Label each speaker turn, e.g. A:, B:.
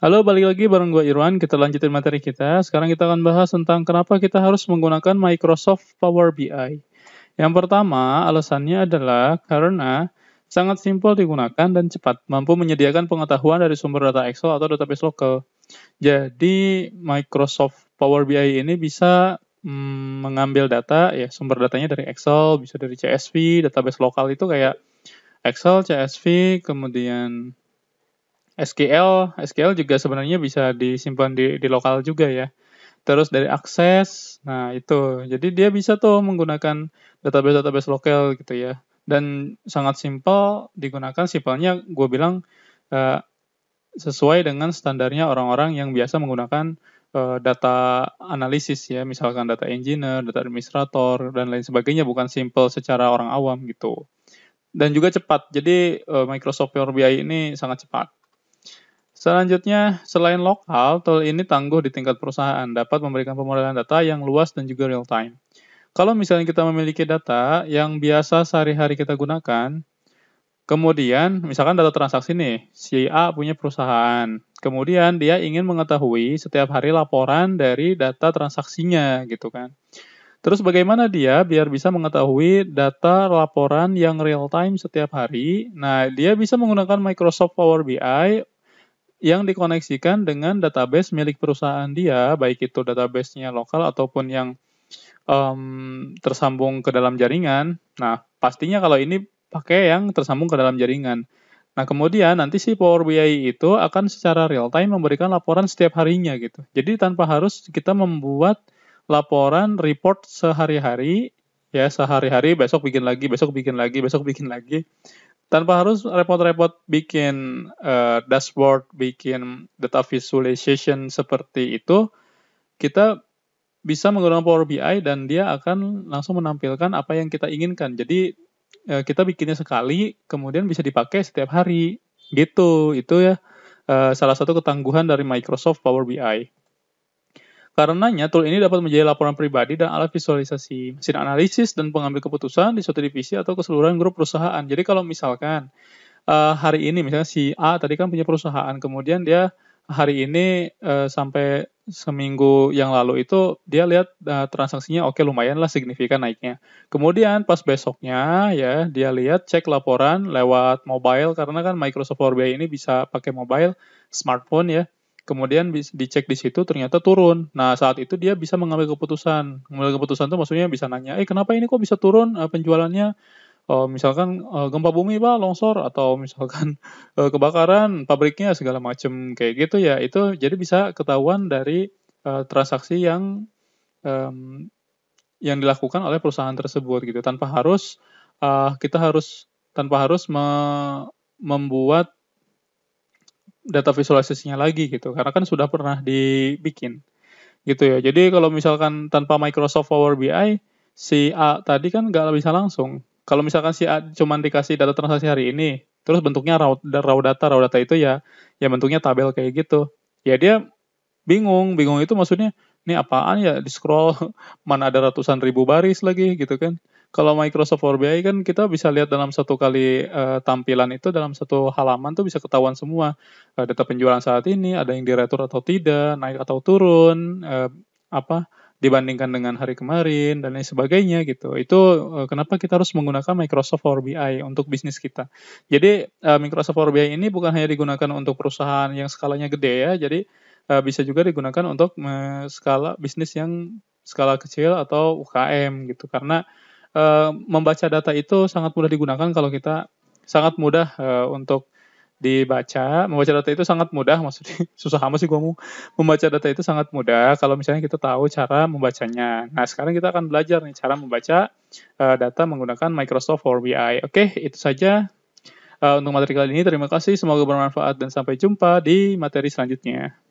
A: Halo, balik lagi bareng gue Irwan. Kita lanjutin materi kita. Sekarang kita akan bahas tentang kenapa kita harus menggunakan Microsoft Power BI. Yang pertama, alasannya adalah karena sangat simpel digunakan dan cepat, mampu menyediakan pengetahuan dari sumber data Excel atau database lokal. Jadi, Microsoft Power BI ini bisa mm, mengambil data, ya sumber datanya dari Excel, bisa dari CSV, database lokal itu kayak Excel, CSV, kemudian SQL, SQL juga sebenarnya bisa disimpan di, di lokal juga ya. Terus dari akses, nah itu. Jadi dia bisa tuh menggunakan database-database lokal gitu ya. Dan sangat simpel digunakan, simpelnya gue bilang uh, sesuai dengan standarnya orang-orang yang biasa menggunakan uh, data analisis ya, misalkan data engineer, data administrator, dan lain sebagainya, bukan simpel secara orang awam gitu. Dan juga cepat, jadi uh, Microsoft Power BI ini sangat cepat. Selanjutnya, selain lokal, tool ini tangguh di tingkat perusahaan, dapat memberikan pemodelan data yang luas dan juga real time. Kalau misalnya kita memiliki data yang biasa sehari-hari kita gunakan, kemudian misalkan data transaksi nih, si A punya perusahaan, kemudian dia ingin mengetahui setiap hari laporan dari data transaksinya gitu kan. Terus bagaimana dia biar bisa mengetahui data laporan yang real time setiap hari? Nah, dia bisa menggunakan Microsoft Power BI yang dikoneksikan dengan database milik perusahaan dia, baik itu databasenya lokal ataupun yang um, tersambung ke dalam jaringan. Nah, pastinya kalau ini pakai yang tersambung ke dalam jaringan. Nah, kemudian nanti si Power BI itu akan secara real time memberikan laporan setiap harinya gitu. Jadi tanpa harus kita membuat laporan report sehari-hari ya sehari-hari besok bikin lagi, besok bikin lagi, besok bikin lagi tanpa harus repot-repot bikin uh, dashboard, bikin data visualization seperti itu, kita bisa menggunakan Power BI dan dia akan langsung menampilkan apa yang kita inginkan. Jadi uh, kita bikinnya sekali, kemudian bisa dipakai setiap hari, gitu. Itu ya uh, salah satu ketangguhan dari Microsoft Power BI. Karenanya, tool ini dapat menjadi laporan pribadi dan alat visualisasi, mesin analisis, dan pengambil keputusan di suatu divisi atau keseluruhan grup perusahaan. Jadi kalau misalkan uh, hari ini, misalnya si A tadi kan punya perusahaan, kemudian dia hari ini uh, sampai seminggu yang lalu itu dia lihat uh, transaksinya oke okay, lumayan lah signifikan naiknya. Kemudian pas besoknya ya dia lihat cek laporan lewat mobile karena kan Microsoft Power BI ini bisa pakai mobile smartphone ya kemudian dicek di situ ternyata turun. Nah saat itu dia bisa mengambil keputusan. Mengambil keputusan itu maksudnya bisa nanya, eh kenapa ini kok bisa turun uh, penjualannya? Uh, misalkan uh, gempa bumi pak longsor atau misalkan uh, kebakaran pabriknya segala macam kayak gitu ya itu jadi bisa ketahuan dari uh, transaksi yang um, yang dilakukan oleh perusahaan tersebut gitu tanpa harus uh, kita harus tanpa harus me membuat data visualisasinya lagi gitu karena kan sudah pernah dibikin gitu ya jadi kalau misalkan tanpa Microsoft Power BI si A tadi kan nggak bisa langsung kalau misalkan si A cuma dikasih data transaksi hari ini terus bentuknya raw, raw data raw data itu ya ya bentuknya tabel kayak gitu ya dia bingung bingung itu maksudnya ini apaan ya di scroll mana ada ratusan ribu baris lagi gitu kan kalau Microsoft Power BI kan kita bisa lihat dalam satu kali uh, tampilan itu dalam satu halaman tuh bisa ketahuan semua uh, data penjualan saat ini ada yang diretur atau tidak naik atau turun uh, apa dibandingkan dengan hari kemarin dan lain sebagainya gitu itu uh, kenapa kita harus menggunakan Microsoft Power BI untuk bisnis kita jadi uh, Microsoft Power BI ini bukan hanya digunakan untuk perusahaan yang skalanya gede ya jadi Eh, bisa juga digunakan untuk skala bisnis yang skala kecil atau UKM gitu karena uh, membaca data itu sangat mudah digunakan kalau kita sangat mudah uh, untuk dibaca membaca data itu sangat mudah maksudnya susah amat sih gua mau membaca data itu sangat mudah kalau misalnya kita tahu cara membacanya nah sekarang kita akan belajar nih cara membaca uh, data menggunakan Microsoft Power BI oke itu saja uh, untuk materi kali ini terima kasih semoga bermanfaat dan sampai jumpa di materi selanjutnya